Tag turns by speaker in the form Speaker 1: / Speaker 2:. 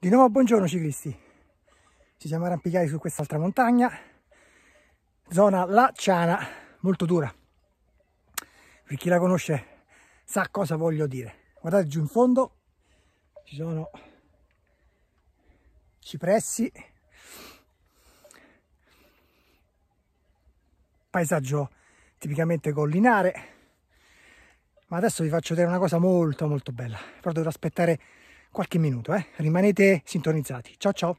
Speaker 1: Di nuovo buongiorno ciclisti, ci siamo arrampicati su quest'altra montagna, zona La Ciana, molto dura. Per chi la conosce sa cosa voglio dire. Guardate giù in fondo, ci sono cipressi, paesaggio tipicamente collinare, ma adesso vi faccio vedere una cosa molto molto bella, però dovrò aspettare qualche minuto, eh? rimanete sintonizzati. Ciao ciao!